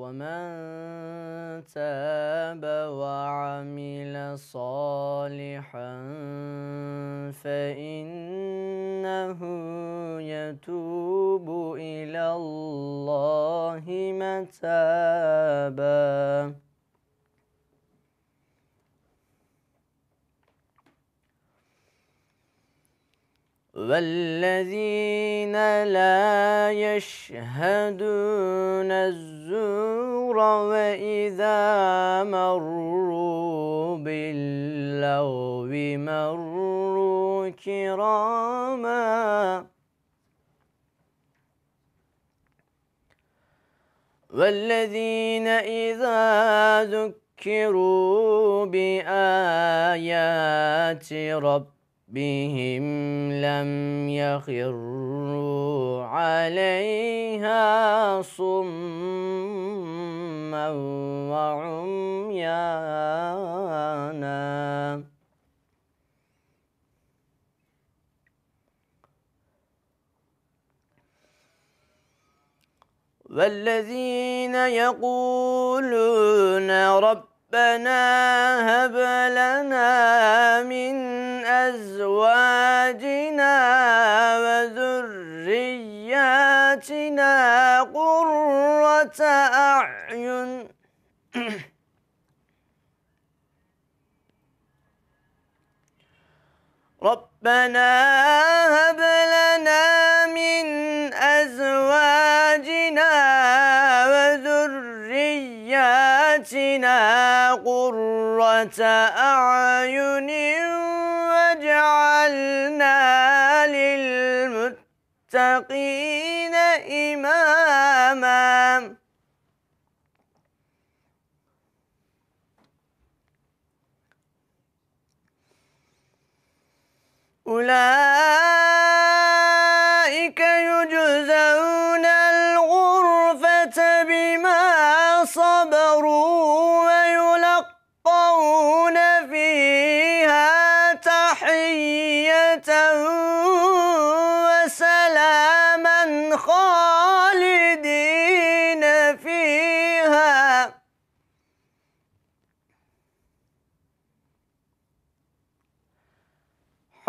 ومن تاب وعمل صالحا فإنه يتوب إلى الله متابا والذين لا يشهدون الزور وإذا مروا باللغو مروا كراما والذين إذا ذكروا بآيات ربهم بهم لم يخروا عليها صما وعميانا والذين يقولون ربنا هب لنا من أزواجنا وذرياتنا قرة أعين ربنا هب لنا من أزواجنا وذرياتنا قرة أعين وجعلنا للمتقين إماما أولئك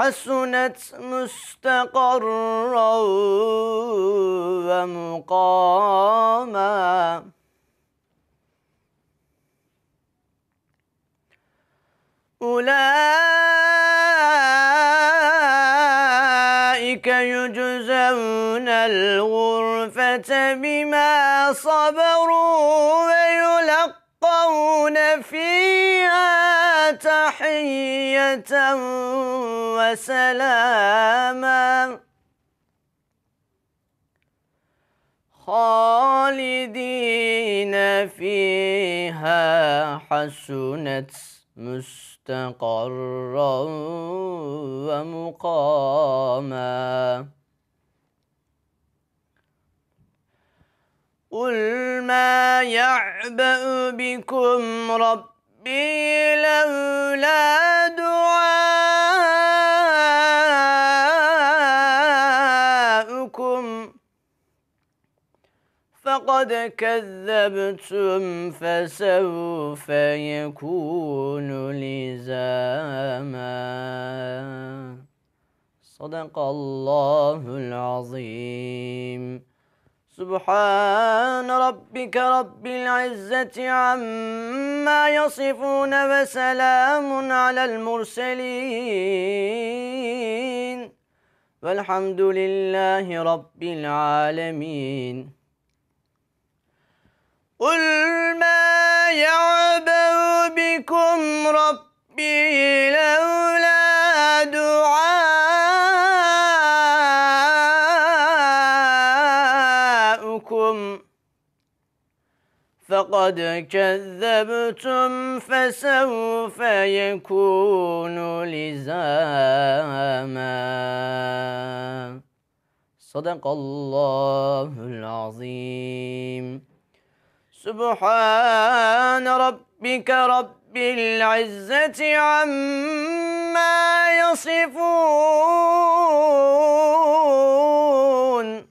حسنت مستقرا ومقاما أولئك يجزون الغرفة بما صبروا تحية وسلاما خالدين فيها حسنت مستقرا ومقاما قل ما يعبأ بكم رب ربي لولا دعاؤكم فقد كذبتم فسوف يكون لزاما صدق الله العظيم سبحان ربك رب العزة عما يصفون وسلام على المرسلين والحمد لله رب العالمين قل ما يعبأ بكم ربي لولا دعائي فقد كذبتم فسوف يكون لزاما صدق الله العظيم سبحان ربك رب العزة عما يصفون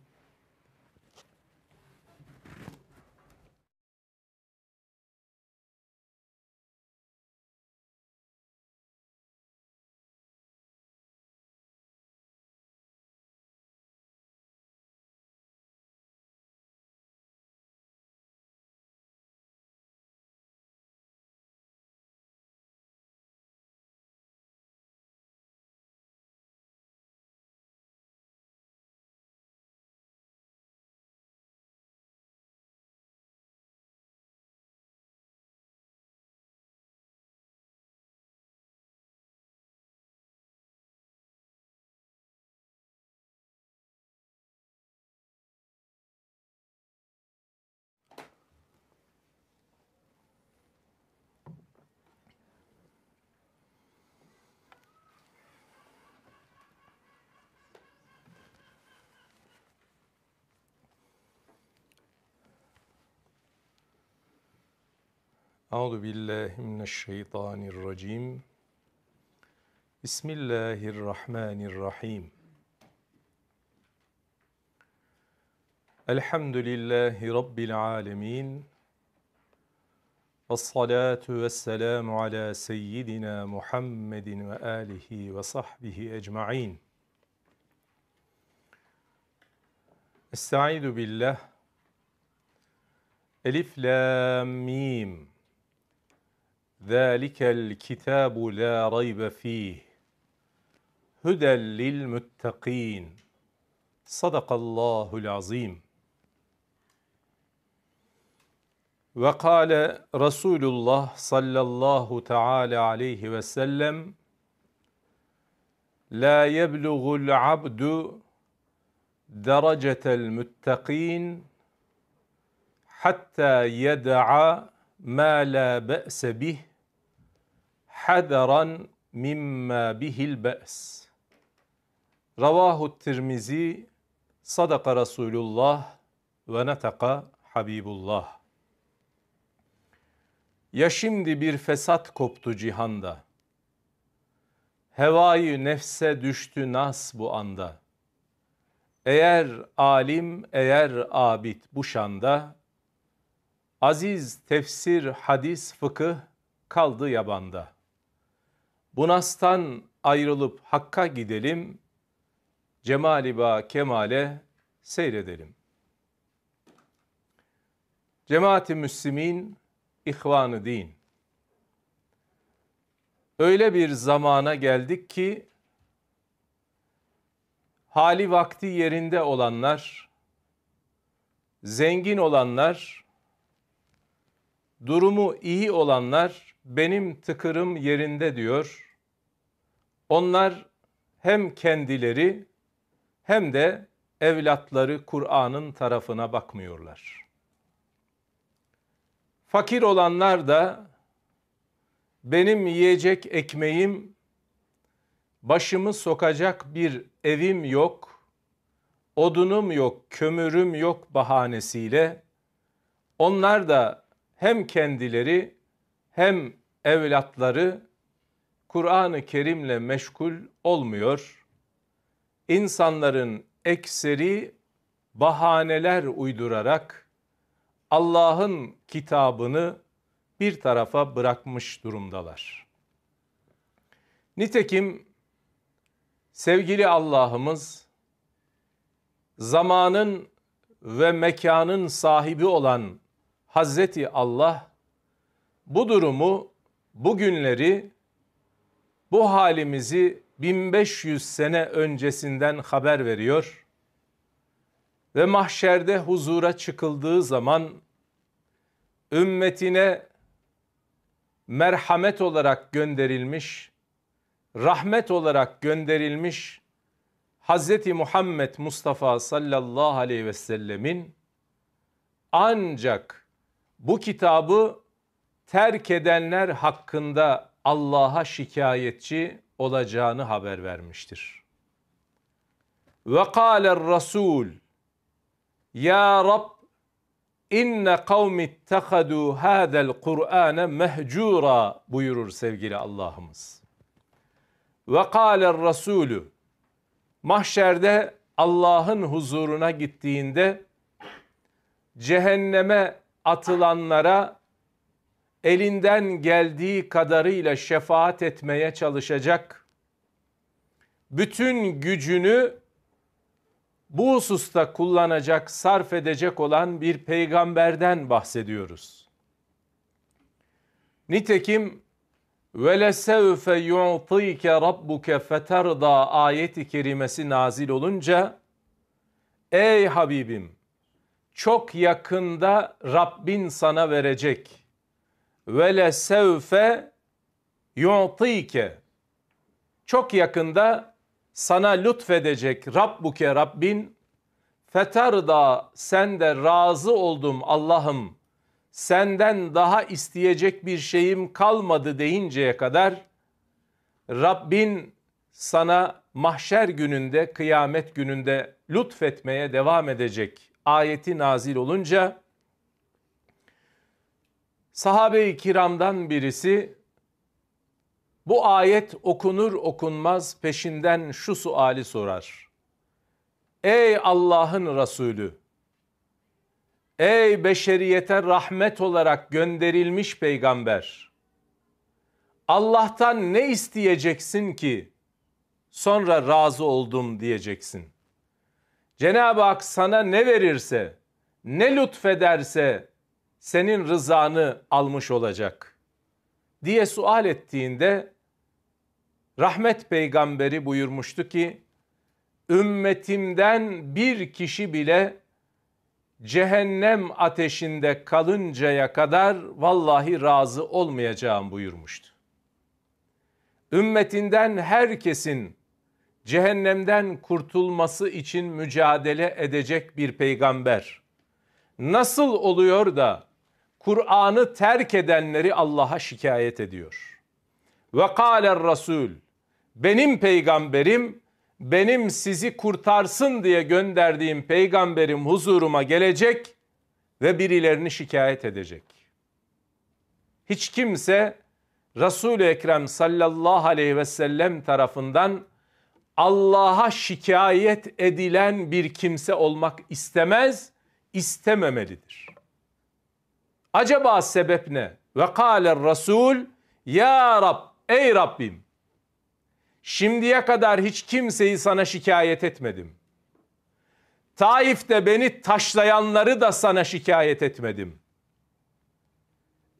أعوذ بالله من الشيطان الرجيم بسم الله الرحمن الرحيم الحمد لله رب العالمين والصلاة والسلام على سيدنا محمد وآله وصحبه أجمعين Estaizu بالله ألف لام ميم ذلك الكتاب لا ريب فيه هدى للمتقين صدق الله العظيم وقال رسول الله صلى الله تعالى عليه وسلم لا يبلغ العبد درجة المتقين حتى يدع ما لا بأس به hadaran mimma bihil be's. Ravahu Tirmizi sadaka Resulullah ve netaka Habibullah. Ya şimdi bir fesat koptu cihanda. Hevayı nefse düştü nas bu anda. Eğer alim, eğer abid bu şanda, aziz tefsir, hadis, fıkıh kaldı yabanda.'' Bunastan ayrılıp hakka gidelim, cemaliba kemale seyredelim. Cemaati Müslümin, ihvanı din. Öyle bir zamana geldik ki, hali vakti yerinde olanlar, zengin olanlar, durumu iyi olanlar, benim tıkırım yerinde diyor. Onlar hem kendileri hem de evlatları Kur'an'ın tarafına bakmıyorlar. Fakir olanlar da benim yiyecek ekmeğim, başımı sokacak bir evim yok, odunum yok, kömürüm yok bahanesiyle onlar da hem kendileri hem evlatları Kur'an-ı Kerim'le meşgul olmuyor. İnsanların ekseri bahaneler uydurarak Allah'ın kitabını bir tarafa bırakmış durumdalar. Nitekim sevgili Allah'ımız zamanın ve mekanın sahibi olan Hazreti Allah bu durumu, bu günleri, bu halimizi 1500 sene öncesinden haber veriyor ve mahşerde huzura çıkıldığı zaman ümmetine merhamet olarak gönderilmiş, rahmet olarak gönderilmiş Hz. Muhammed Mustafa sallallahu aleyhi ve sellemin ancak bu kitabı terk edenler hakkında Allah'a şikayetçi olacağını haber vermiştir. Ve kâler Rasul Ya Rab inne kavmi ittehadu hadel Kur'ane mehcura buyurur sevgili Allah'ımız. Ve kâler Resulü mahşerde Allah'ın huzuruna gittiğinde cehenneme atılanlara elinden geldiği kadarıyla şefaat etmeye çalışacak. Bütün gücünü bu hususta kullanacak, sarf edecek olan bir peygamberden bahsediyoruz. Nitekim وَلَسَوْفَ يُعْطِيكَ رَبُّكَ فَتَرْضَى ayeti kerimesi nazil olunca Ey Habibim çok yakında Rabbin sana verecek.'' ve le sevfe yu'tike. Çok yakında sana lütfedecek Rabbuke Rabbin feterda sen de razı oldum Allah'ım senden daha isteyecek bir şeyim kalmadı deyinceye kadar Rabbin sana mahşer gününde kıyamet gününde lütfetmeye devam edecek ayeti nazil olunca Sahabe-i kiramdan birisi bu ayet okunur okunmaz peşinden şu suali sorar. Ey Allah'ın Resulü! Ey beşeriyete rahmet olarak gönderilmiş peygamber! Allah'tan ne isteyeceksin ki sonra razı oldum diyeceksin. Cenab-ı Hak sana ne verirse, ne lütfederse senin rızanı almış olacak diye sual ettiğinde rahmet peygamberi buyurmuştu ki ümmetimden bir kişi bile cehennem ateşinde kalıncaya kadar vallahi razı olmayacağım buyurmuştu. Ümmetinden herkesin cehennemden kurtulması için mücadele edecek bir peygamber. Nasıl oluyor da Kur'an'ı terk edenleri Allah'a şikayet ediyor. Ve kâler Rasul, benim peygamberim, benim sizi kurtarsın diye gönderdiğim peygamberim huzuruma gelecek ve birilerini şikayet edecek. Hiç kimse Resul-i Ekrem sallallahu aleyhi ve sellem tarafından Allah'a şikayet edilen bir kimse olmak istemez, istememelidir. Acaba sebep ne? Ve kâler Rasul ya Rab ey Rabbim şimdiye kadar hiç kimseyi sana şikayet etmedim. Taif'te beni taşlayanları da sana şikayet etmedim.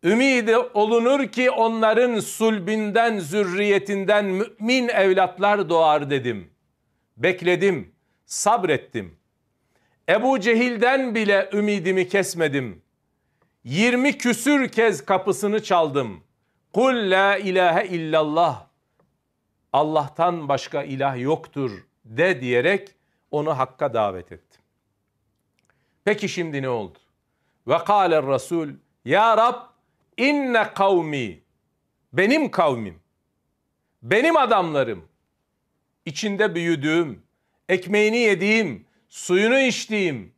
Ümidi olunur ki onların sulbinden, zürriyetinden mümin evlatlar doğar dedim. Bekledim, sabrettim. Ebu Cehil'den bile ümidimi kesmedim. 20 küsür kez kapısını çaldım. Kul la ilahe illallah. Allah'tan başka ilah yoktur de diyerek onu hakka davet ettim. Peki şimdi ne oldu? Ve kâle Resul Ya Rab inne kavmi benim kavmim benim adamlarım içinde büyüdüğüm ekmeğini yediğim suyunu içtiğim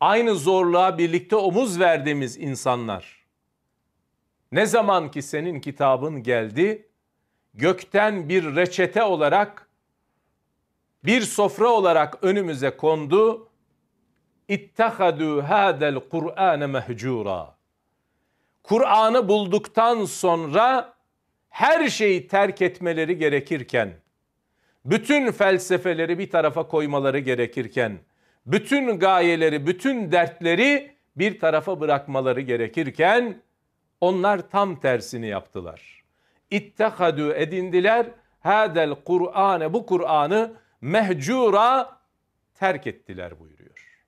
aynı zorluğa birlikte omuz verdiğimiz insanlar. Ne zaman ki senin kitabın geldi, gökten bir reçete olarak, bir sofra olarak önümüze kondu. İttehadü hadel Kur'ane mehcura. Kur'an'ı bulduktan sonra her şeyi terk etmeleri gerekirken, bütün felsefeleri bir tarafa koymaları gerekirken, bütün gayeleri, bütün dertleri bir tarafa bırakmaları gerekirken onlar tam tersini yaptılar. İttehadü edindiler hadel Kur'anı, bu Kur'an'ı mehcura terk ettiler buyuruyor.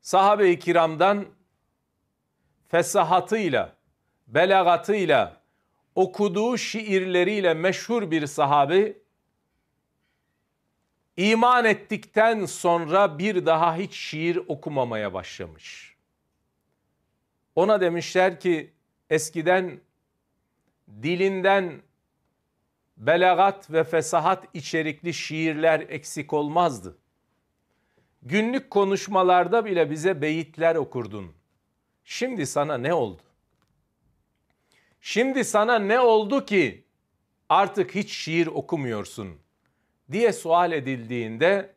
Sahabe-i kiramdan fesahatıyla, belagatıyla, okuduğu şiirleriyle meşhur bir sahabi İman ettikten sonra bir daha hiç şiir okumamaya başlamış. Ona demişler ki eskiden dilinden belagat ve fesahat içerikli şiirler eksik olmazdı. Günlük konuşmalarda bile bize beyitler okurdun. Şimdi sana ne oldu? Şimdi sana ne oldu ki artık hiç şiir okumuyorsun?'' diye sual edildiğinde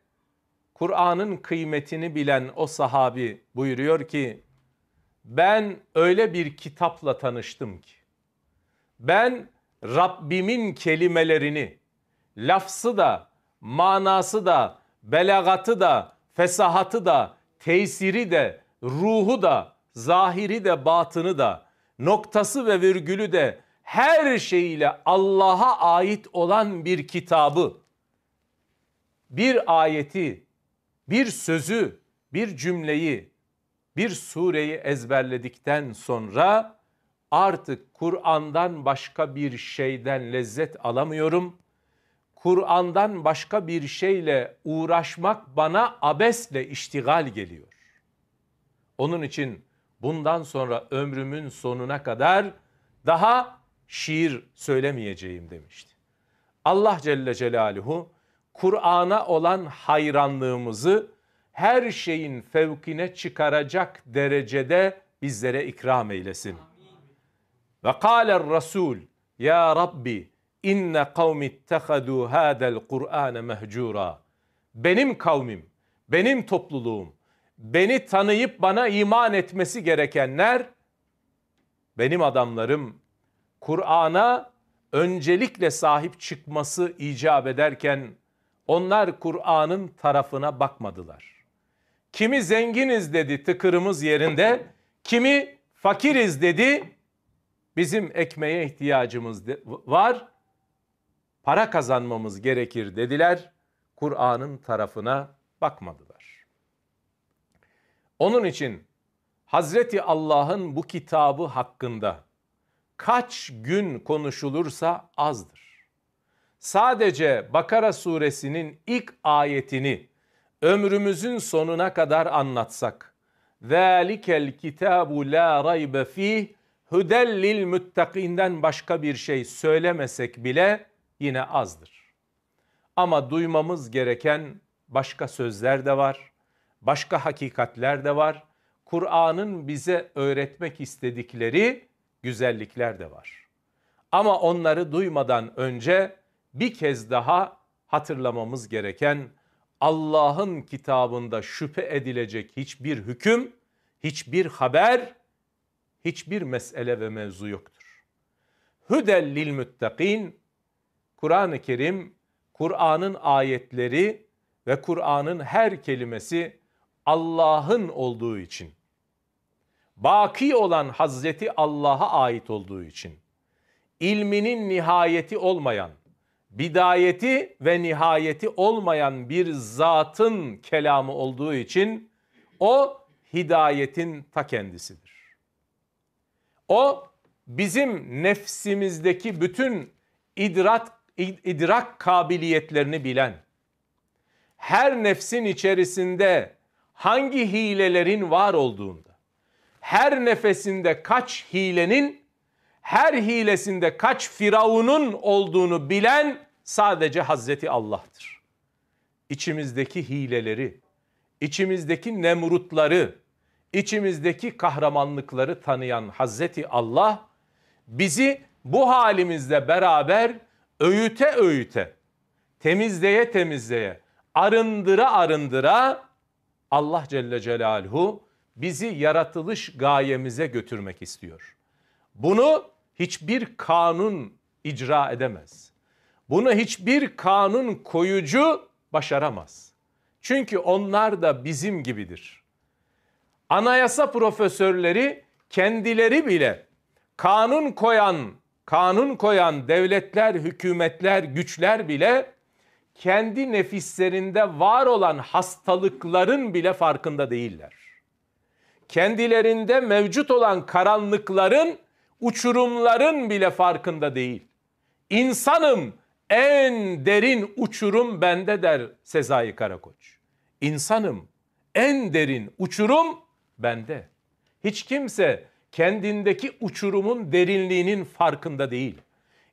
Kur'an'ın kıymetini bilen o sahabi buyuruyor ki ben öyle bir kitapla tanıştım ki ben Rabbimin kelimelerini lafzı da manası da belagatı da fesahatı da tesiri de ruhu da zahiri de batını da noktası ve virgülü de her şeyiyle Allah'a ait olan bir kitabı bir ayeti, bir sözü, bir cümleyi, bir sureyi ezberledikten sonra artık Kur'an'dan başka bir şeyden lezzet alamıyorum. Kur'an'dan başka bir şeyle uğraşmak bana abesle iştigal geliyor. Onun için bundan sonra ömrümün sonuna kadar daha şiir söylemeyeceğim demişti. Allah Celle Celaluhu Kur'an'a olan hayranlığımızı her şeyin fevkine çıkaracak derecede bizlere ikram eylesin. Ve kâler Resul ya Rabbi inne kavmi ittehadu hadel Kur'ane mehcura. Benim kavmim, benim topluluğum, beni tanıyıp bana iman etmesi gerekenler benim adamlarım Kur'an'a öncelikle sahip çıkması icap ederken onlar Kur'an'ın tarafına bakmadılar. Kimi zenginiz dedi tıkırımız yerinde, kimi fakiriz dedi. Bizim ekmeğe ihtiyacımız var. Para kazanmamız gerekir dediler. Kur'an'ın tarafına bakmadılar. Onun için Hazreti Allah'ın bu kitabı hakkında kaç gün konuşulursa azdır sadece Bakara suresinin ilk ayetini ömrümüzün sonuna kadar anlatsak. Zalikel kitabu la raybe fih hudellil muttakinden başka bir şey söylemesek bile yine azdır. Ama duymamız gereken başka sözler de var. Başka hakikatler de var. Kur'an'ın bize öğretmek istedikleri güzellikler de var. Ama onları duymadan önce bir kez daha hatırlamamız gereken Allah'ın kitabında şüphe edilecek hiçbir hüküm, hiçbir haber, hiçbir mesele ve mevzu yoktur. Hüdel lil müttakin, Kur'an-ı Kerim, Kur'an'ın ayetleri ve Kur'an'ın her kelimesi Allah'ın olduğu için, baki olan Hazreti Allah'a ait olduğu için, ilminin nihayeti olmayan, bidayeti ve nihayeti olmayan bir zatın kelamı olduğu için o hidayetin ta kendisidir. O bizim nefsimizdeki bütün idrak idrak kabiliyetlerini bilen, her nefsin içerisinde hangi hilelerin var olduğunda, her nefesinde kaç hilenin her hilesinde kaç firavunun olduğunu bilen sadece Hazreti Allah'tır. İçimizdeki hileleri, içimizdeki nemrutları, içimizdeki kahramanlıkları tanıyan Hazreti Allah bizi bu halimizle beraber öğüte öğüte, temizleye temizleye, arındıra arındıra Allah Celle Celaluhu bizi yaratılış gayemize götürmek istiyor. Bunu hiçbir kanun icra edemez. Bunu hiçbir kanun koyucu başaramaz. Çünkü onlar da bizim gibidir. Anayasa profesörleri kendileri bile kanun koyan, kanun koyan devletler, hükümetler, güçler bile kendi nefislerinde var olan hastalıkların bile farkında değiller. Kendilerinde mevcut olan karanlıkların uçurumların bile farkında değil. İnsanım en derin uçurum bende der Sezai Karakoç. İnsanım en derin uçurum bende. Hiç kimse kendindeki uçurumun derinliğinin farkında değil.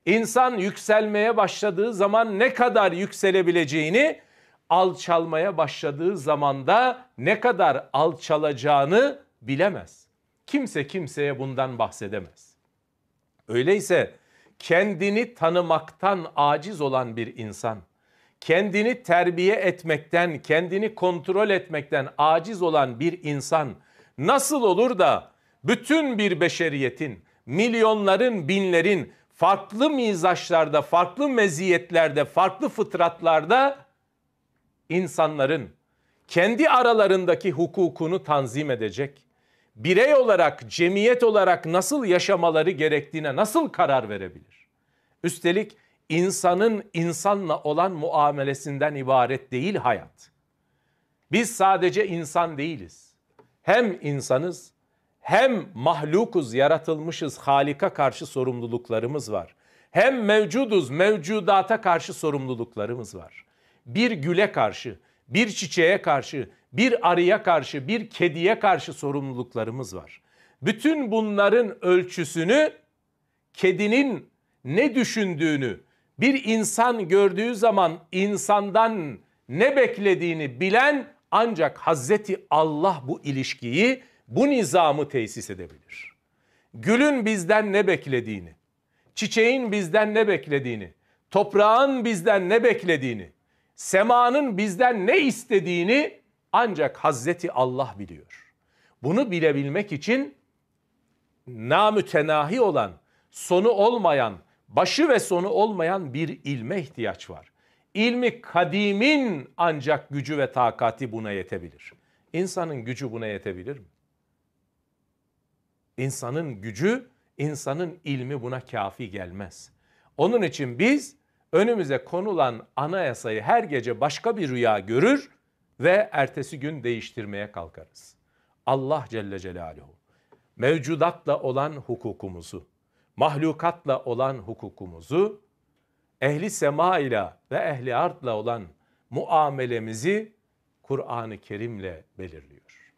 İnsan yükselmeye başladığı zaman ne kadar yükselebileceğini, alçalmaya başladığı zamanda ne kadar alçalacağını bilemez. Kimse kimseye bundan bahsedemez. Öyleyse kendini tanımaktan aciz olan bir insan, kendini terbiye etmekten, kendini kontrol etmekten aciz olan bir insan nasıl olur da bütün bir beşeriyetin, milyonların, binlerin farklı mizaçlarda, farklı meziyetlerde, farklı fıtratlarda insanların kendi aralarındaki hukukunu tanzim edecek, birey olarak, cemiyet olarak nasıl yaşamaları gerektiğine nasıl karar verebilir? Üstelik insanın insanla olan muamelesinden ibaret değil hayat. Biz sadece insan değiliz. Hem insanız hem mahlukuz, yaratılmışız, Halik'a karşı sorumluluklarımız var. Hem mevcuduz, mevcudata karşı sorumluluklarımız var. Bir güle karşı, bir çiçeğe karşı, bir arıya karşı, bir kediye karşı sorumluluklarımız var. Bütün bunların ölçüsünü kedinin ne düşündüğünü, bir insan gördüğü zaman insandan ne beklediğini bilen ancak Hazreti Allah bu ilişkiyi, bu nizamı tesis edebilir. Gülün bizden ne beklediğini, çiçeğin bizden ne beklediğini, toprağın bizden ne beklediğini, semanın bizden ne istediğini ancak Hazreti Allah biliyor. Bunu bilebilmek için namütenahi olan, sonu olmayan, başı ve sonu olmayan bir ilme ihtiyaç var. İlmi kadimin ancak gücü ve takati buna yetebilir. İnsanın gücü buna yetebilir mi? İnsanın gücü, insanın ilmi buna kafi gelmez. Onun için biz önümüze konulan anayasayı her gece başka bir rüya görür, ve ertesi gün değiştirmeye kalkarız. Allah Celle Celaluhu mevcudatla olan hukukumuzu, mahlukatla olan hukukumuzu, ehli sema ile ve ehli artla olan muamelemizi Kur'an-ı Kerim'le belirliyor.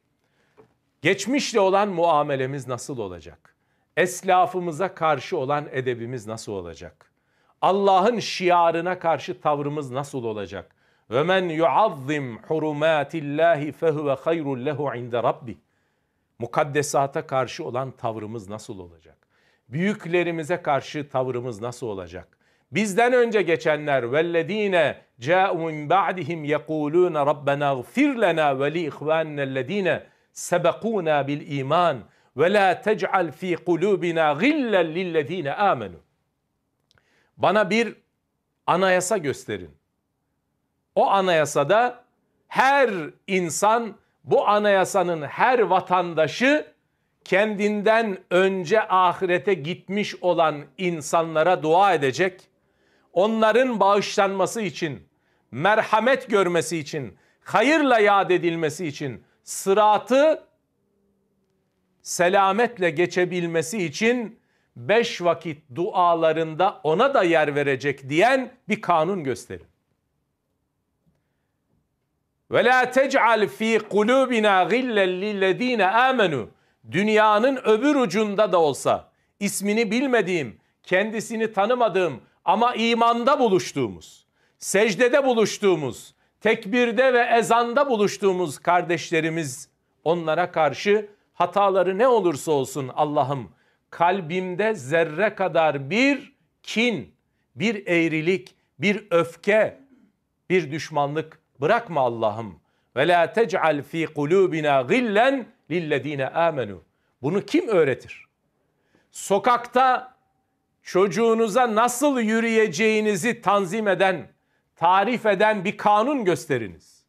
Geçmişle olan muamelemiz nasıl olacak? Eslafımıza karşı olan edebimiz nasıl olacak? Allah'ın şiarına karşı tavrımız nasıl olacak? Ve men yuazzim hurumatillahi fehuve hayrun lehu inde rabbi. Mukaddesata karşı olan tavrımız nasıl olacak? Büyüklerimize karşı tavrımız nasıl olacak? Bizden önce geçenler vellezine ca'u min ba'dihim yekulun rabbena gfir lena ve li ihvanellezine sebekuna bil iman ve la tec'al fi kulubina gillen lillezine amenu. Bana bir anayasa gösterin. O anayasada her insan, bu anayasanın her vatandaşı kendinden önce ahirete gitmiş olan insanlara dua edecek. Onların bağışlanması için, merhamet görmesi için, hayırla yad edilmesi için, sıratı selametle geçebilmesi için beş vakit dualarında ona da yer verecek diyen bir kanun gösterin. Ve la tec'al fi kulubina gillen lillezine amenu. Dünyanın öbür ucunda da olsa ismini bilmediğim, kendisini tanımadığım ama imanda buluştuğumuz, secdede buluştuğumuz, tekbirde ve ezanda buluştuğumuz kardeşlerimiz onlara karşı hataları ne olursa olsun Allah'ım kalbimde zerre kadar bir kin, bir eğrilik, bir öfke, bir düşmanlık bırakma Allah'ım. Ve la tec'al fi kulubina gillen lillezine amenu. Bunu kim öğretir? Sokakta çocuğunuza nasıl yürüyeceğinizi tanzim eden, tarif eden bir kanun gösteriniz.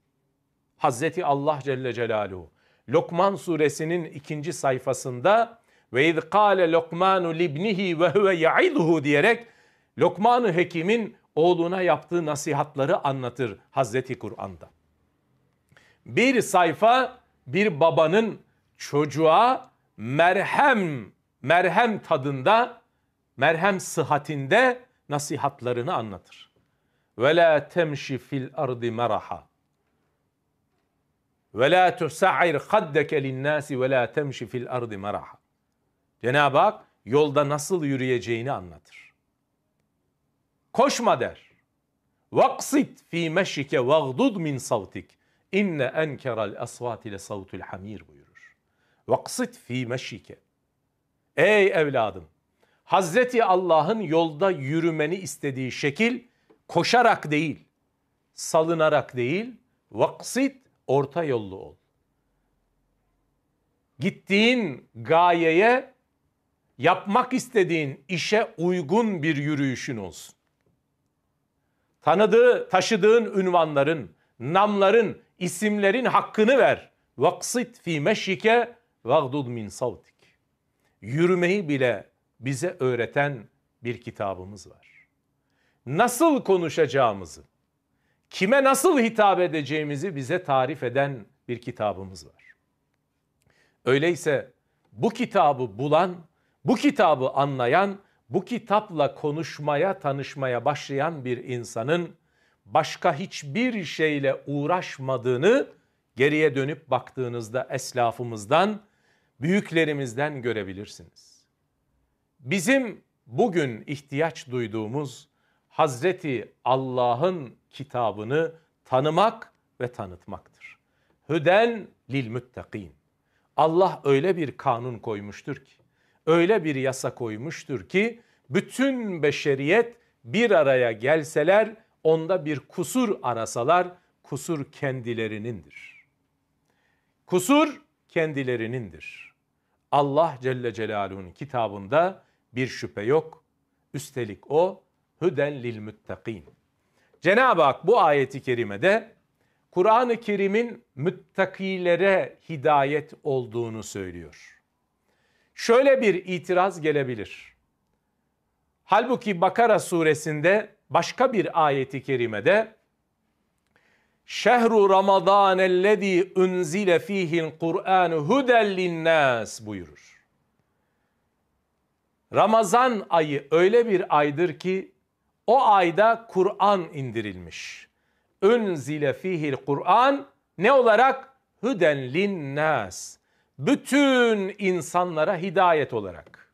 Hazreti Allah Celle Celaluhu Lokman suresinin ikinci sayfasında ve iz kâle lokmanu libnihi ve huve ya'iduhu diyerek Lokman-ı Hekim'in oğluna yaptığı nasihatları anlatır Hazreti Kur'an'da. Bir sayfa bir babanın çocuğa merhem merhem tadında merhem sıhhatinde nasihatlarını anlatır. Ve la temşi fil ardi meraha. Ve la tusair haddeke linnasi ve la temşi fil ardi meraha. Cenab-ı Hak yolda nasıl yürüyeceğini anlatır. Koşma der. Vaksit fi meşike vagdud min savtik. İnne enkeral asvat ile savtul hamir buyurur. Vaksit fi meşike. Ey evladım. Hazreti Allah'ın yolda yürümeni istediği şekil koşarak değil, salınarak değil, vaksit orta yollu ol. Gittiğin gayeye, yapmak istediğin işe uygun bir yürüyüşün olsun. Tanıdığı, taşıdığın ünvanların, namların, isimlerin hakkını ver. Vaksit fi meşike vagdud min savtik. Yürümeyi bile bize öğreten bir kitabımız var. Nasıl konuşacağımızı, kime nasıl hitap edeceğimizi bize tarif eden bir kitabımız var. Öyleyse bu kitabı bulan, bu kitabı anlayan bu kitapla konuşmaya, tanışmaya başlayan bir insanın başka hiçbir şeyle uğraşmadığını geriye dönüp baktığınızda eslafımızdan, büyüklerimizden görebilirsiniz. Bizim bugün ihtiyaç duyduğumuz Hazreti Allah'ın kitabını tanımak ve tanıtmaktır. Hüden lil müttakîn. Allah öyle bir kanun koymuştur ki öyle bir yasa koymuştur ki bütün beşeriyet bir araya gelseler onda bir kusur arasalar kusur kendilerinindir. Kusur kendilerinindir. Allah Celle Celaluhu'nun kitabında bir şüphe yok. Üstelik o hüden lil müttakîn. Cenab-ı Hak bu ayeti kerimede Kur'an-ı Kerim'in müttakilere hidayet olduğunu söylüyor şöyle bir itiraz gelebilir. Halbuki Bakara suresinde başka bir ayeti kerimede Şehru Ramazan ellezî unzile fîhil Kur'an huden buyurur. Ramazan ayı öyle bir aydır ki o ayda Kur'an indirilmiş. Unzile fihil Kur'an ne olarak? Huden linnâs bütün insanlara hidayet olarak.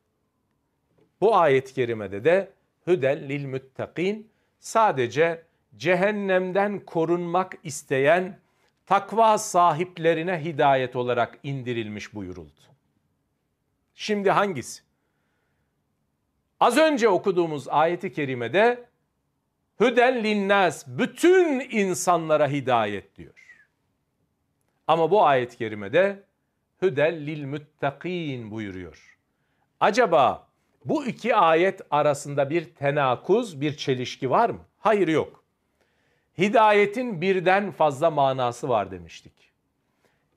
Bu ayet-i kerimede de hüden lil müttakin sadece cehennemden korunmak isteyen takva sahiplerine hidayet olarak indirilmiş buyuruldu. Şimdi hangisi? Az önce okuduğumuz ayeti kerimede hüden linnas bütün insanlara hidayet diyor. Ama bu ayet kerimede hüdel lil müttakîn buyuruyor. Acaba bu iki ayet arasında bir tenakuz, bir çelişki var mı? Hayır yok. Hidayetin birden fazla manası var demiştik.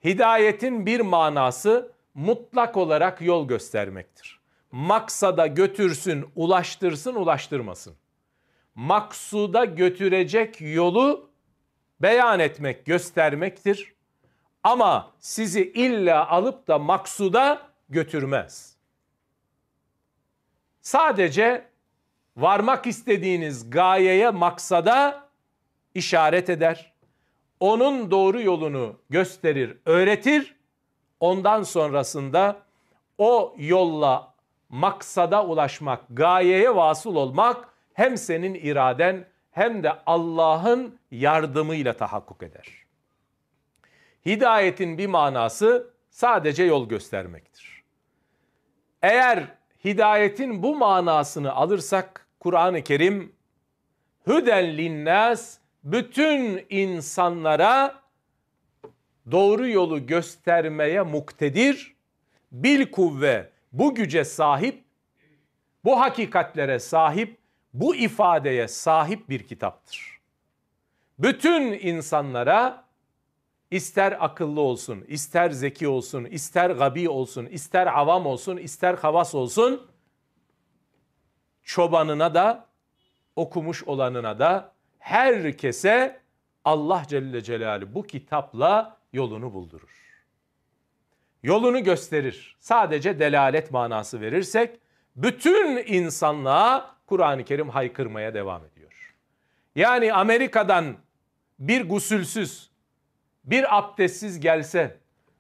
Hidayetin bir manası mutlak olarak yol göstermektir. Maksada götürsün, ulaştırsın, ulaştırmasın. Maksuda götürecek yolu beyan etmek, göstermektir. Ama sizi illa alıp da maksuda götürmez. Sadece varmak istediğiniz gayeye, maksada işaret eder. Onun doğru yolunu gösterir, öğretir. Ondan sonrasında o yolla maksada ulaşmak, gayeye vasıl olmak hem senin iraden hem de Allah'ın yardımıyla tahakkuk eder. Hidayetin bir manası sadece yol göstermektir. Eğer hidayetin bu manasını alırsak Kur'an-ı Kerim hüden linnas bütün insanlara doğru yolu göstermeye muktedir, bil kuvve bu güce sahip, bu hakikatlere sahip, bu ifadeye sahip bir kitaptır. Bütün insanlara İster akıllı olsun, ister zeki olsun, ister gabi olsun, ister avam olsun, ister havas olsun, çobanına da, okumuş olanına da, herkese Allah Celle Celalı bu kitapla yolunu buldurur. Yolunu gösterir. Sadece delalet manası verirsek, bütün insanlığa Kur'an-ı Kerim haykırmaya devam ediyor. Yani Amerika'dan bir gusülsüz, bir abdestsiz gelse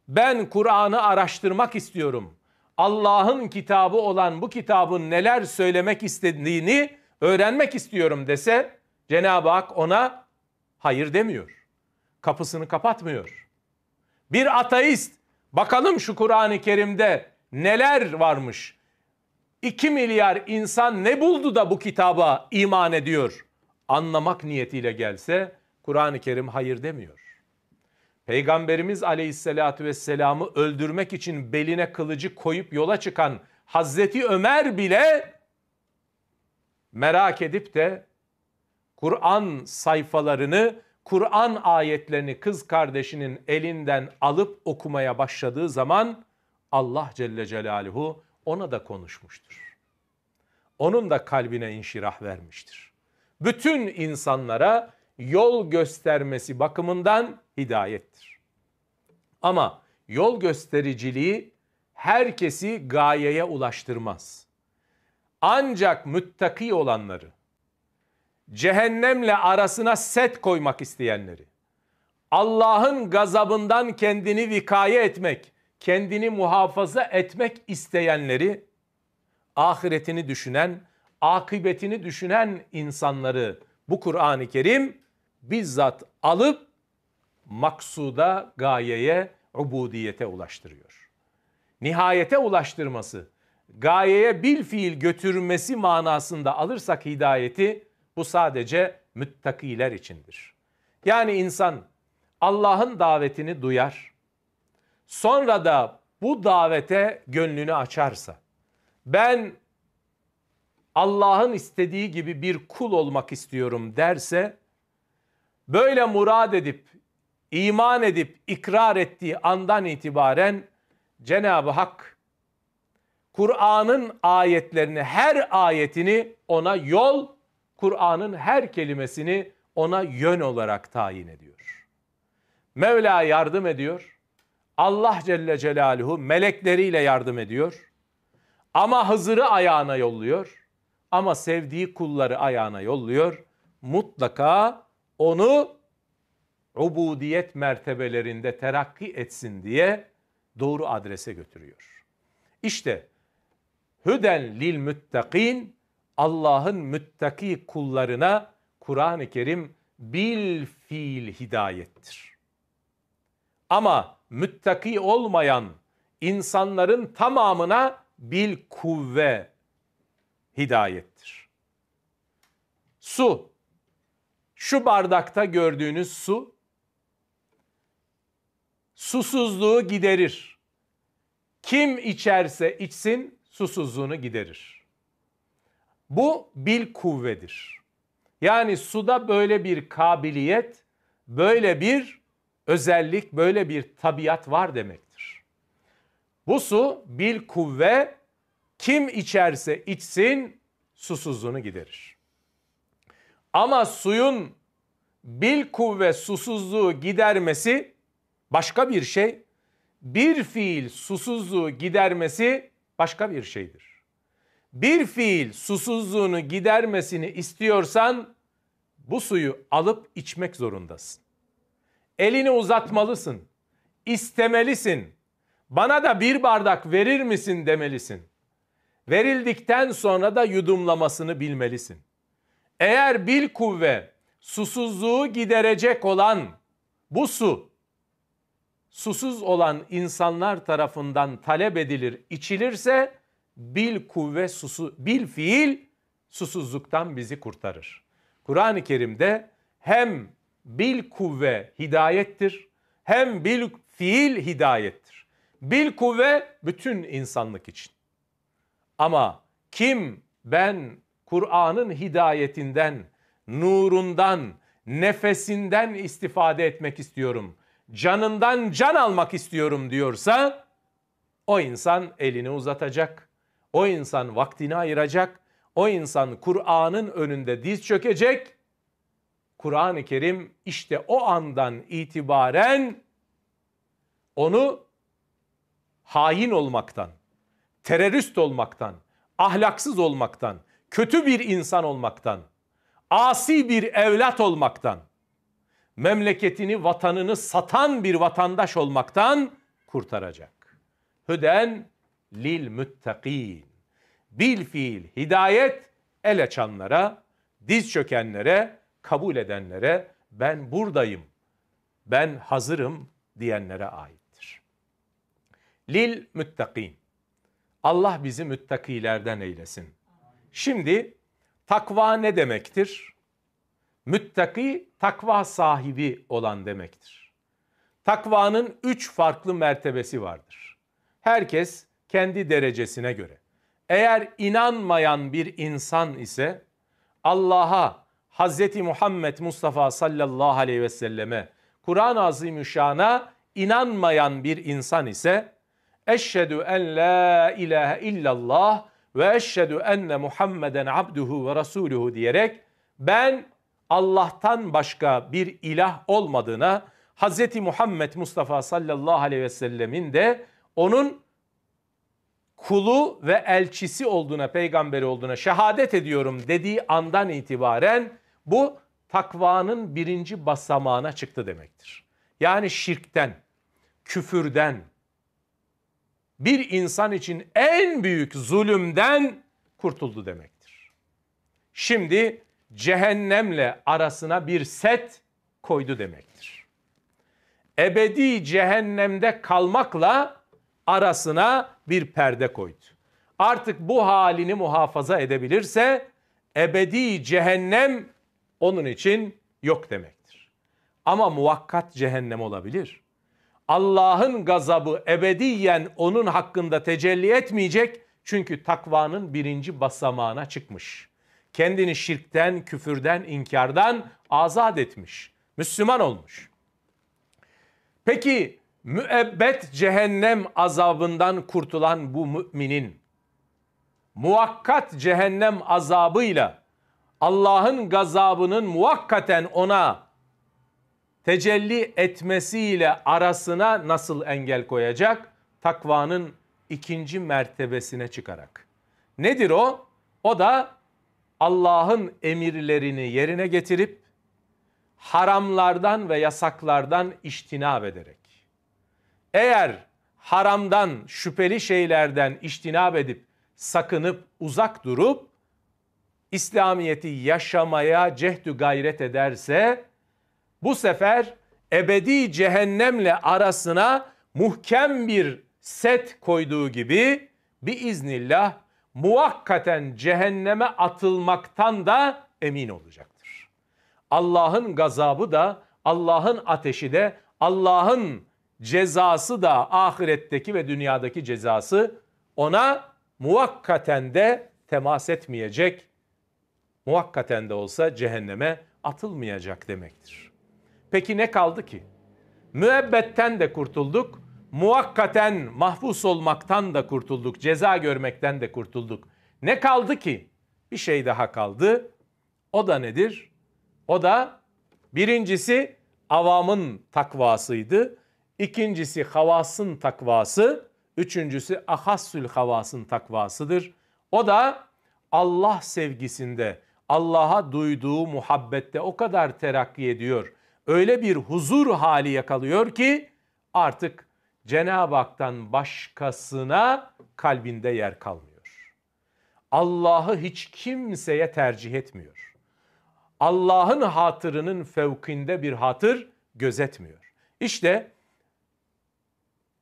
ben Kur'an'ı araştırmak istiyorum. Allah'ın kitabı olan bu kitabın neler söylemek istediğini öğrenmek istiyorum dese Cenab-ı Hak ona hayır demiyor. Kapısını kapatmıyor. Bir ateist bakalım şu Kur'an-ı Kerim'de neler varmış. 2 milyar insan ne buldu da bu kitaba iman ediyor? Anlamak niyetiyle gelse Kur'an-ı Kerim hayır demiyor. Peygamberimiz aleyhissalatü vesselamı öldürmek için beline kılıcı koyup yola çıkan Hazreti Ömer bile merak edip de Kur'an sayfalarını, Kur'an ayetlerini kız kardeşinin elinden alıp okumaya başladığı zaman Allah Celle Celaluhu ona da konuşmuştur. Onun da kalbine inşirah vermiştir. Bütün insanlara yol göstermesi bakımından hidayettir. Ama yol göstericiliği herkesi gayeye ulaştırmaz. Ancak müttaki olanları, cehennemle arasına set koymak isteyenleri, Allah'ın gazabından kendini vikaye etmek, kendini muhafaza etmek isteyenleri, ahiretini düşünen, akıbetini düşünen insanları bu Kur'an-ı Kerim bizzat alıp maksuda, gayeye, ubudiyete ulaştırıyor. Nihayete ulaştırması, gayeye bil fiil götürmesi manasında alırsak hidayeti bu sadece müttakiler içindir. Yani insan Allah'ın davetini duyar. Sonra da bu davete gönlünü açarsa ben Allah'ın istediği gibi bir kul olmak istiyorum derse böyle murad edip iman edip ikrar ettiği andan itibaren Cenab-ı Hak Kur'an'ın ayetlerini, her ayetini ona yol, Kur'an'ın her kelimesini ona yön olarak tayin ediyor. Mevla yardım ediyor. Allah Celle Celaluhu melekleriyle yardım ediyor. Ama Hızır'ı ayağına yolluyor. Ama sevdiği kulları ayağına yolluyor. Mutlaka onu ubudiyet mertebelerinde terakki etsin diye doğru adrese götürüyor. İşte hüden lil müttakin Allah'ın müttaki kullarına Kur'an-ı Kerim bil fiil hidayettir. Ama müttaki olmayan insanların tamamına bil kuvve hidayettir. Su şu bardakta gördüğünüz su susuzluğu giderir. Kim içerse içsin susuzluğunu giderir. Bu bil kuvvedir. Yani suda böyle bir kabiliyet, böyle bir özellik, böyle bir tabiat var demektir. Bu su bil kuvve kim içerse içsin susuzluğunu giderir. Ama suyun bil kuvve susuzluğu gidermesi başka bir şey, bir fiil susuzluğu gidermesi başka bir şeydir. Bir fiil susuzluğunu gidermesini istiyorsan bu suyu alıp içmek zorundasın. Elini uzatmalısın, istemelisin. Bana da bir bardak verir misin demelisin. Verildikten sonra da yudumlamasını bilmelisin. Eğer bil kuvve susuzluğu giderecek olan bu su susuz olan insanlar tarafından talep edilir, içilirse bil kuvve susu bil fiil susuzluktan bizi kurtarır. Kur'an-ı Kerim'de hem bil kuvve hidayettir hem bil fiil hidayettir. Bil kuvve bütün insanlık için. Ama kim ben Kur'an'ın hidayetinden, nurundan, nefesinden istifade etmek istiyorum canından can almak istiyorum diyorsa o insan elini uzatacak. O insan vaktini ayıracak. O insan Kur'an'ın önünde diz çökecek. Kur'an-ı Kerim işte o andan itibaren onu hain olmaktan, terörist olmaktan, ahlaksız olmaktan, kötü bir insan olmaktan, asi bir evlat olmaktan, memleketini, vatanını satan bir vatandaş olmaktan kurtaracak. Hüden lil müttakîn. Bil fiil hidayet ele çanlara, diz çökenlere, kabul edenlere ben buradayım, ben hazırım diyenlere aittir. Lil müttakîn. Allah bizi müttakilerden eylesin. Şimdi takva ne demektir? Müttaki takva sahibi olan demektir. Takvanın üç farklı mertebesi vardır. Herkes kendi derecesine göre. Eğer inanmayan bir insan ise Allah'a, Hz. Muhammed Mustafa sallallahu aleyhi ve selleme, Kur'an-ı Azimüşşan'a inanmayan bir insan ise Eşhedü en la ilahe illallah ve eşhedü enne Muhammeden abduhu ve rasuluhu diyerek ben Allah'tan başka bir ilah olmadığına Hz. Muhammed Mustafa sallallahu aleyhi ve sellemin de onun kulu ve elçisi olduğuna, peygamberi olduğuna şehadet ediyorum dediği andan itibaren bu takvanın birinci basamağına çıktı demektir. Yani şirkten, küfürden, bir insan için en büyük zulümden kurtuldu demektir. Şimdi cehennemle arasına bir set koydu demektir. Ebedi cehennemde kalmakla arasına bir perde koydu. Artık bu halini muhafaza edebilirse ebedi cehennem onun için yok demektir. Ama muvakkat cehennem olabilir. Allah'ın gazabı ebediyen onun hakkında tecelli etmeyecek çünkü takvanın birinci basamağına çıkmış.'' kendini şirkten, küfürden, inkardan azat etmiş. Müslüman olmuş. Peki müebbet cehennem azabından kurtulan bu müminin muhakkat cehennem azabıyla Allah'ın gazabının muhakkaten ona tecelli etmesiyle arasına nasıl engel koyacak? Takvanın ikinci mertebesine çıkarak. Nedir o? O da Allah'ın emirlerini yerine getirip haramlardan ve yasaklardan iştinab ederek. Eğer haramdan, şüpheli şeylerden iştinab edip sakınıp uzak durup İslamiyeti yaşamaya cehdü gayret ederse bu sefer ebedi cehennemle arasına muhkem bir set koyduğu gibi bir iznillah Muhakkaten cehenneme atılmaktan da emin olacaktır. Allah'ın gazabı da, Allah'ın ateşi de, Allah'ın cezası da ahiretteki ve dünyadaki cezası ona muvakkaten de temas etmeyecek. Muvakkaten de olsa cehenneme atılmayacak demektir. Peki ne kaldı ki? Müebbetten de kurtulduk, Muhakkaten mahpus olmaktan da kurtulduk, ceza görmekten de kurtulduk. Ne kaldı ki? Bir şey daha kaldı. O da nedir? O da birincisi avamın takvasıydı. İkincisi havasın takvası. Üçüncüsü ahassül havasın takvasıdır. O da Allah sevgisinde, Allah'a duyduğu muhabbette o kadar terakki ediyor. Öyle bir huzur hali yakalıyor ki artık Cenab-ı Hak'tan başkasına kalbinde yer kalmıyor. Allah'ı hiç kimseye tercih etmiyor. Allah'ın hatırının fevkinde bir hatır gözetmiyor. İşte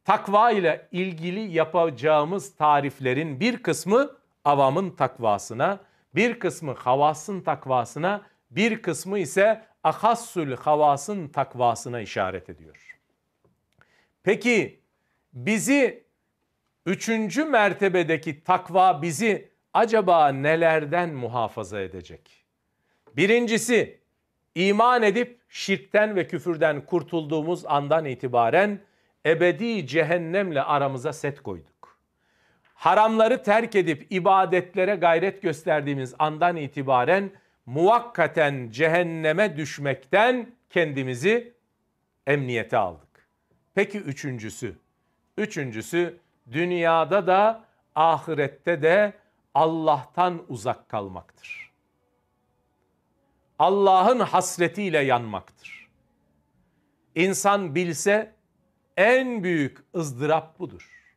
takva ile ilgili yapacağımız tariflerin bir kısmı avamın takvasına, bir kısmı havasın takvasına, bir kısmı ise ahassül havasın takvasına işaret ediyor. Peki bizi üçüncü mertebedeki takva bizi acaba nelerden muhafaza edecek? Birincisi iman edip şirkten ve küfürden kurtulduğumuz andan itibaren ebedi cehennemle aramıza set koyduk. Haramları terk edip ibadetlere gayret gösterdiğimiz andan itibaren muvakkaten cehenneme düşmekten kendimizi emniyete aldık. Peki üçüncüsü? Üçüncüsü dünyada da ahirette de Allah'tan uzak kalmaktır. Allah'ın hasretiyle yanmaktır. İnsan bilse en büyük ızdırap budur.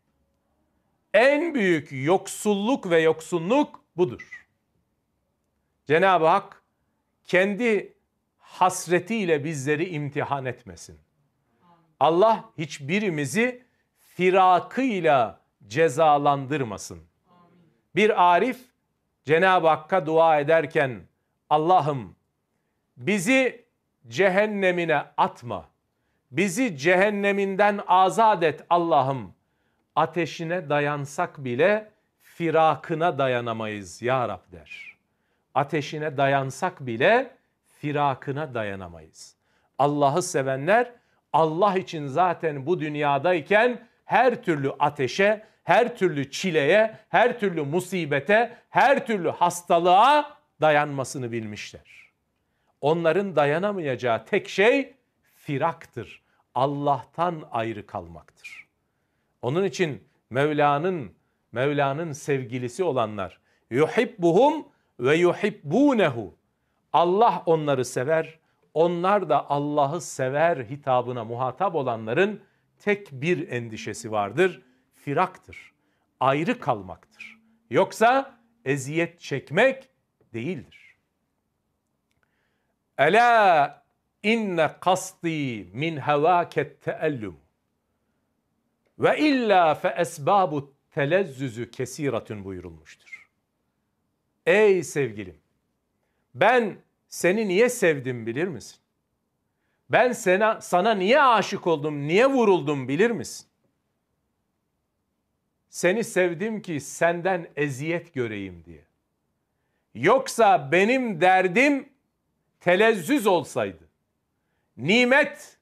En büyük yoksulluk ve yoksunluk budur. Cenab-ı Hak kendi hasretiyle bizleri imtihan etmesin. Allah hiçbirimizi firakıyla cezalandırmasın. Bir arif Cenab-ı Hakk'a dua ederken Allah'ım bizi cehennemine atma. Bizi cehenneminden azat et Allah'ım. Ateşine dayansak bile firakına dayanamayız ya Rab der. Ateşine dayansak bile firakına dayanamayız. Allah'ı sevenler Allah için zaten bu dünyadayken her türlü ateşe, her türlü çileye, her türlü musibete, her türlü hastalığa dayanmasını bilmişler. Onların dayanamayacağı tek şey firaktır. Allah'tan ayrı kalmaktır. Onun için Mevla'nın Mevla'nın sevgilisi olanlar yuhibbuhum ve yuhibbunehu. Allah onları sever, onlar da Allah'ı sever hitabına muhatap olanların tek bir endişesi vardır. Firaktır. Ayrı kalmaktır. Yoksa eziyet çekmek değildir. Ela inne kasti min hevaket teellüm ve illa fe esbabu telezzüzü kesiratun buyurulmuştur. Ey sevgilim ben seni niye sevdim bilir misin? Ben sana, sana niye aşık oldum, niye vuruldum bilir misin? Seni sevdim ki senden eziyet göreyim diye. Yoksa benim derdim telezzüz olsaydı, nimet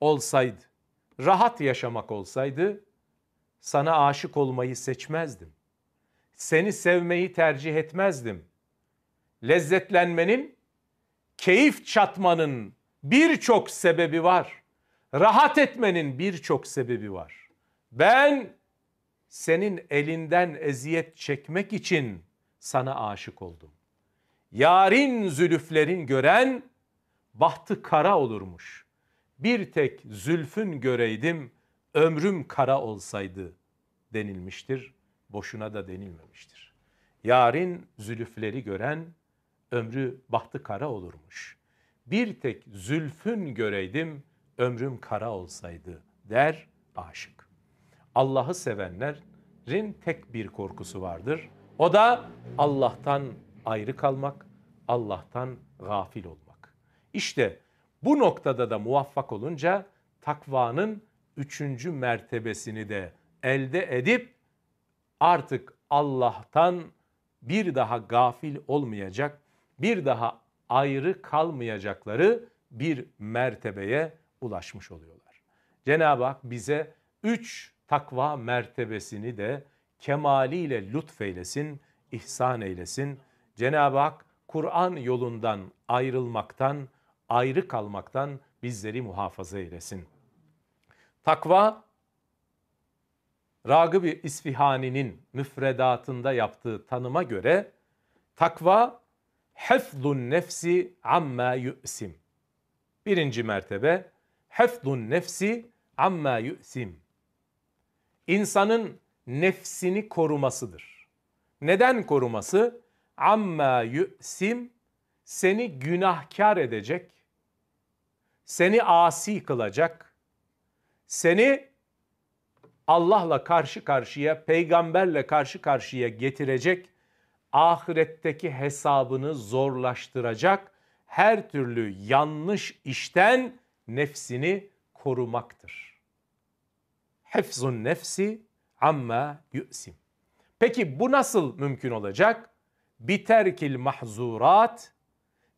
olsaydı, rahat yaşamak olsaydı sana aşık olmayı seçmezdim. Seni sevmeyi tercih etmezdim. Lezzetlenmenin keyif çatmanın birçok sebebi var. Rahat etmenin birçok sebebi var. Ben senin elinden eziyet çekmek için sana aşık oldum. Yarin zülüflerin gören bahtı kara olurmuş. Bir tek zülfün göreydim ömrüm kara olsaydı denilmiştir. Boşuna da denilmemiştir. Yarin zülüfleri gören ömrü bahtı kara olurmuş. Bir tek zülfün göreydim, ömrüm kara olsaydı der aşık. Allah'ı sevenlerin tek bir korkusu vardır. O da Allah'tan ayrı kalmak, Allah'tan gafil olmak. İşte bu noktada da muvaffak olunca takvanın üçüncü mertebesini de elde edip artık Allah'tan bir daha gafil olmayacak bir daha ayrı kalmayacakları bir mertebeye ulaşmış oluyorlar. Cenab-ı Hak bize üç takva mertebesini de kemaliyle lütfeylesin, ihsan eylesin. Cenab-ı Hak Kur'an yolundan ayrılmaktan, ayrı kalmaktan bizleri muhafaza eylesin. Takva, Ragıbi İsfihani'nin müfredatında yaptığı tanıma göre takva hefzun nefsi amma yu'sim. Birinci mertebe hefzun nefsi amma yu'sim. İnsanın nefsini korumasıdır. Neden koruması? Amma yu'sim seni günahkar edecek, seni asi kılacak, seni Allah'la karşı karşıya, peygamberle karşı karşıya getirecek ahiretteki hesabını zorlaştıracak her türlü yanlış işten nefsini korumaktır. Hefzun nefsi amma yu'sim. Peki bu nasıl mümkün olacak? Biterkil mahzurat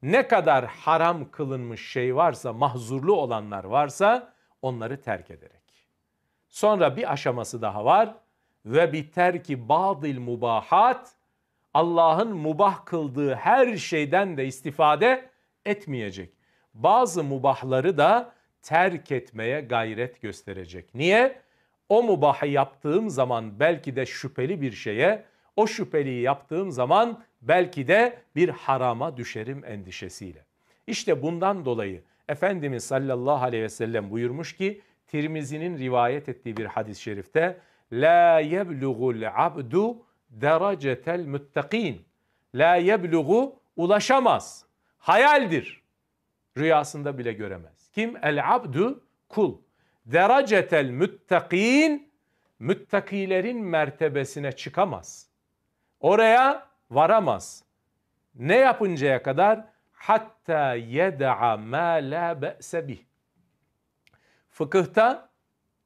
ne kadar haram kılınmış şey varsa, mahzurlu olanlar varsa onları terk ederek. Sonra bir aşaması daha var ve biterki bazı mubahat Allah'ın mubah kıldığı her şeyden de istifade etmeyecek. Bazı mubahları da terk etmeye gayret gösterecek. Niye? O mubahı yaptığım zaman belki de şüpheli bir şeye, o şüpheliyi yaptığım zaman belki de bir harama düşerim endişesiyle. İşte bundan dolayı Efendimiz sallallahu aleyhi ve sellem buyurmuş ki Tirmizi'nin rivayet ettiği bir hadis-i şerifte La yeblugul abdu Deracetel müttakin. La yebluğu ulaşamaz. Hayaldir. Rüyasında bile göremez. Kim? El abdu kul. deracetel müttakin müttakilerin mertebesine çıkamaz. Oraya varamaz. Ne yapıncaya kadar? Hatta yed'a ma la be'se bih. Fıkıhta,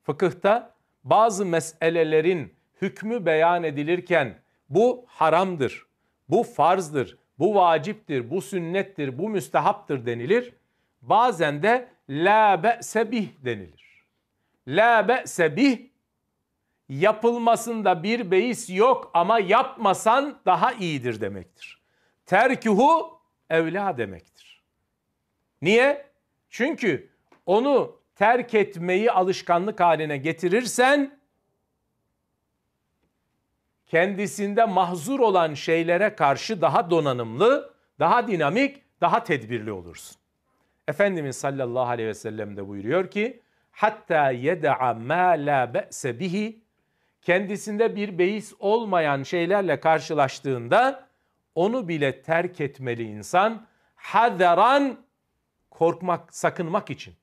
fıkıhta bazı meselelerin hükmü beyan edilirken bu haramdır, bu farzdır, bu vaciptir, bu sünnettir, bu müstehaptır denilir. Bazen de la be'se bih denilir. La be'se bih yapılmasında bir beis yok ama yapmasan daha iyidir demektir. Terkuhu evla demektir. Niye? Çünkü onu terk etmeyi alışkanlık haline getirirsen kendisinde mahzur olan şeylere karşı daha donanımlı, daha dinamik, daha tedbirli olursun. Efendimiz sallallahu aleyhi ve sellem de buyuruyor ki hatta yed'a ma la be'se bihi kendisinde bir beis olmayan şeylerle karşılaştığında onu bile terk etmeli insan haderan korkmak, sakınmak için,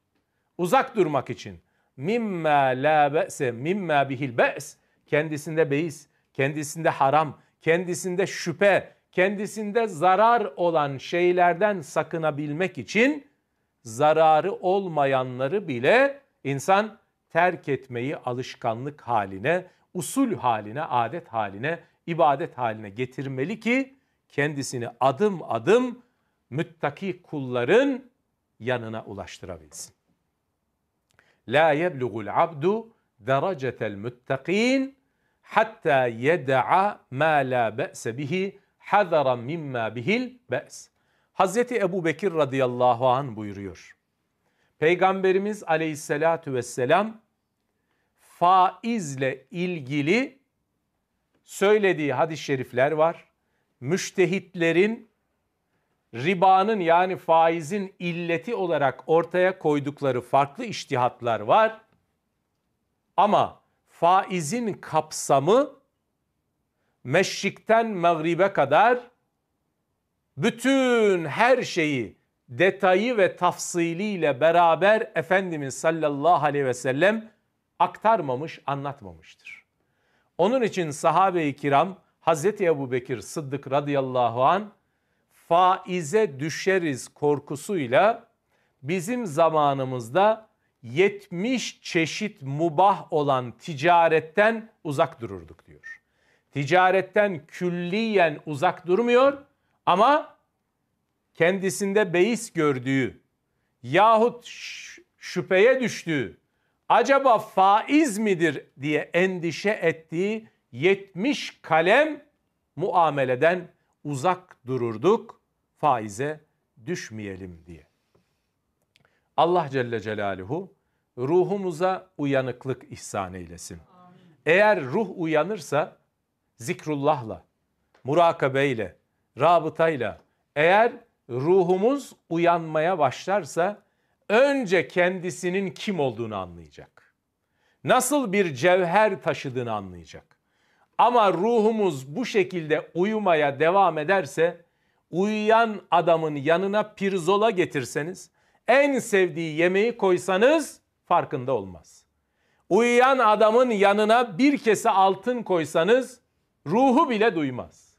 uzak durmak için mimma la be'se mimma bihil be's kendisinde beis kendisinde haram, kendisinde şüphe, kendisinde zarar olan şeylerden sakınabilmek için zararı olmayanları bile insan terk etmeyi alışkanlık haline, usul haline, adet haline, ibadet haline getirmeli ki kendisini adım adım müttaki kulların yanına ulaştırabilsin. La yeblugul abdu derecetel muttakin hatta yed'a ma la be'se bihi hazara mimma bihil be's. Hazreti Ebu Bekir radıyallahu an buyuruyor. Peygamberimiz aleyhissalatu vesselam faizle ilgili söylediği hadis-i şerifler var. Müştehitlerin ribanın yani faizin illeti olarak ortaya koydukları farklı iştihatlar var. Ama faizin kapsamı meşrikten mağribe kadar bütün her şeyi detayı ve tafsiliyle beraber Efendimiz sallallahu aleyhi ve sellem aktarmamış, anlatmamıştır. Onun için sahabe-i kiram Hazreti Ebu Bekir Sıddık radıyallahu an faize düşeriz korkusuyla bizim zamanımızda 70 çeşit mubah olan ticaretten uzak dururduk diyor. Ticaretten külliyen uzak durmuyor ama kendisinde beis gördüğü yahut şüpheye düştüğü acaba faiz midir diye endişe ettiği 70 kalem muameleden uzak dururduk faize düşmeyelim diye. Allah Celle Celaluhu ruhumuza uyanıklık ihsan eylesin. Eğer ruh uyanırsa zikrullahla, murakabeyle, rabıtayla eğer ruhumuz uyanmaya başlarsa önce kendisinin kim olduğunu anlayacak. Nasıl bir cevher taşıdığını anlayacak. Ama ruhumuz bu şekilde uyumaya devam ederse uyuyan adamın yanına pirzola getirseniz, en sevdiği yemeği koysanız farkında olmaz. Uyuyan adamın yanına bir kese altın koysanız ruhu bile duymaz.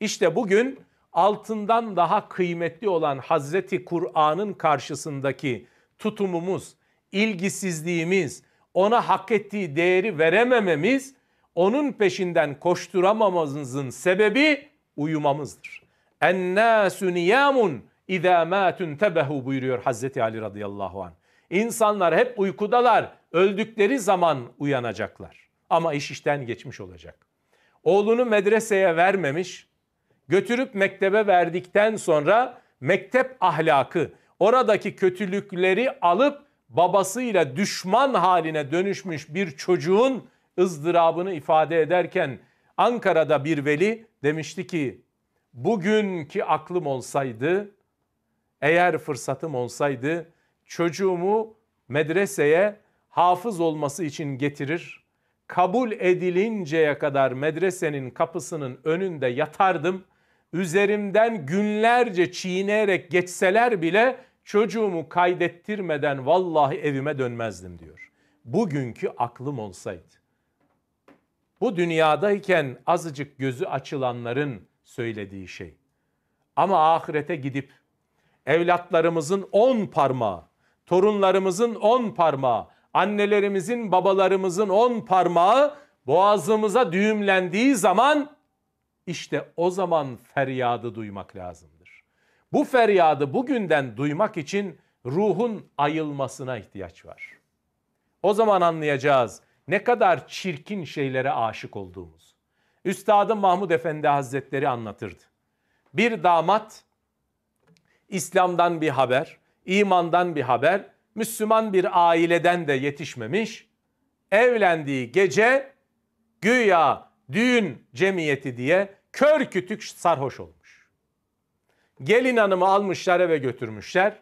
İşte bugün altından daha kıymetli olan Hazreti Kur'an'ın karşısındaki tutumumuz, ilgisizliğimiz, ona hak ettiği değeri veremememiz, onun peşinden koşturamamamızın sebebi uyumamızdır. Ennâsü niyâmun izâ mâ tüntebehu buyuruyor Hazreti Ali radıyallahu anh. İnsanlar hep uykudalar. Öldükleri zaman uyanacaklar. Ama iş işten geçmiş olacak. Oğlunu medreseye vermemiş, götürüp mektebe verdikten sonra mektep ahlakı, oradaki kötülükleri alıp babasıyla düşman haline dönüşmüş bir çocuğun ızdırabını ifade ederken Ankara'da bir veli demişti ki bugünkü aklım olsaydı eğer fırsatım olsaydı çocuğumu medreseye hafız olması için getirir. Kabul edilinceye kadar medresenin kapısının önünde yatardım. Üzerimden günlerce çiğneyerek geçseler bile çocuğumu kaydettirmeden vallahi evime dönmezdim diyor. Bugünkü aklım olsaydı. Bu dünyadayken azıcık gözü açılanların söylediği şey. Ama ahirete gidip evlatlarımızın on parmağı torunlarımızın on parmağı, annelerimizin, babalarımızın on parmağı boğazımıza düğümlendiği zaman işte o zaman feryadı duymak lazımdır. Bu feryadı bugünden duymak için ruhun ayılmasına ihtiyaç var. O zaman anlayacağız ne kadar çirkin şeylere aşık olduğumuz. Üstadım Mahmud Efendi Hazretleri anlatırdı. Bir damat İslam'dan bir haber, imandan bir haber, Müslüman bir aileden de yetişmemiş. Evlendiği gece güya düğün cemiyeti diye kör kütük sarhoş olmuş. Gelin hanımı almışlar eve götürmüşler.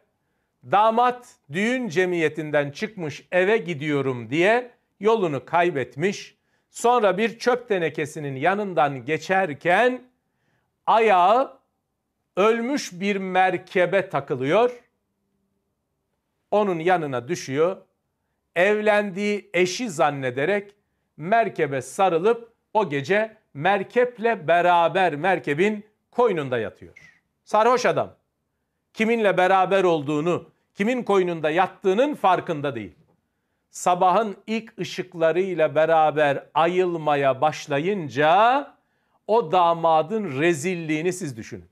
Damat düğün cemiyetinden çıkmış eve gidiyorum diye yolunu kaybetmiş. Sonra bir çöp tenekesinin yanından geçerken ayağı ölmüş bir merkebe takılıyor onun yanına düşüyor. Evlendiği eşi zannederek merkebe sarılıp o gece merkeple beraber merkebin koynunda yatıyor. Sarhoş adam kiminle beraber olduğunu, kimin koynunda yattığının farkında değil. Sabahın ilk ışıklarıyla beraber ayılmaya başlayınca o damadın rezilliğini siz düşünün.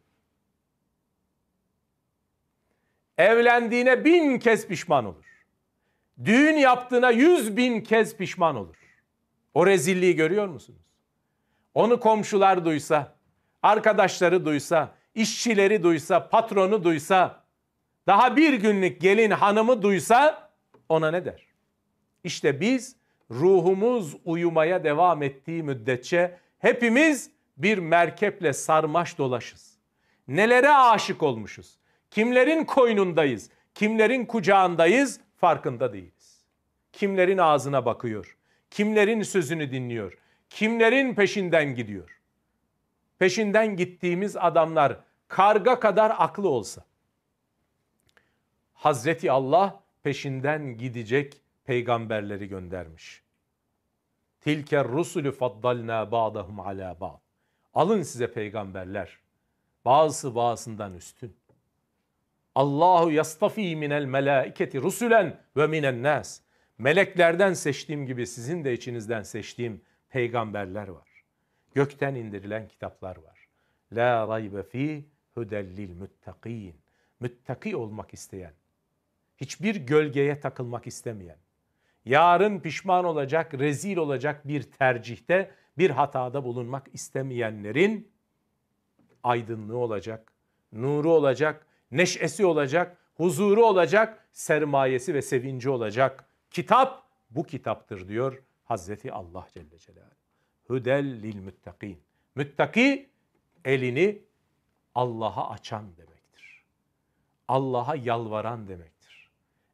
evlendiğine bin kez pişman olur. Düğün yaptığına yüz bin kez pişman olur. O rezilliği görüyor musunuz? Onu komşular duysa, arkadaşları duysa, işçileri duysa, patronu duysa, daha bir günlük gelin hanımı duysa ona ne der? İşte biz ruhumuz uyumaya devam ettiği müddetçe hepimiz bir merkeple sarmaş dolaşız. Nelere aşık olmuşuz? Kimlerin koynundayız? Kimlerin kucağındayız? Farkında değiliz. Kimlerin ağzına bakıyor? Kimlerin sözünü dinliyor? Kimlerin peşinden gidiyor? Peşinden gittiğimiz adamlar karga kadar aklı olsa. Hazreti Allah peşinden gidecek peygamberleri göndermiş. Tilke rusulü faddalna ba'dahum ala ba'd. Alın size peygamberler. Bazısı bazısından üstün. Allahu yastafi minel melaiketi rusulen ve minen nas. Meleklerden seçtiğim gibi sizin de içinizden seçtiğim peygamberler var. Gökten indirilen kitaplar var. La raybe fi hudellil muttakin. Müttaki olmak isteyen, hiçbir gölgeye takılmak istemeyen, yarın pişman olacak, rezil olacak bir tercihte, bir hatada bulunmak istemeyenlerin aydınlığı olacak, nuru olacak, neşesi olacak, huzuru olacak, sermayesi ve sevinci olacak. Kitap bu kitaptır diyor Hazreti Allah Celle Celaluhu. Hüdel lil müttakin. Müttaki elini Allah'a açan demektir. Allah'a yalvaran demektir.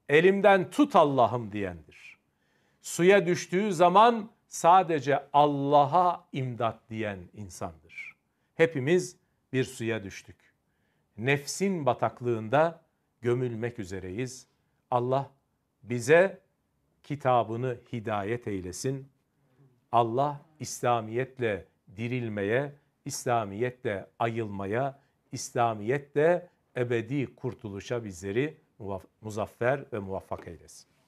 Elimden tut Allah'ım diyendir. Suya düştüğü zaman sadece Allah'a imdat diyen insandır. Hepimiz bir suya düştük nefsin bataklığında gömülmek üzereyiz. Allah bize kitabını hidayet eylesin. Allah İslamiyetle dirilmeye, İslamiyetle ayılmaya, İslamiyetle ebedi kurtuluşa bizleri muzaffer ve muvaffak eylesin.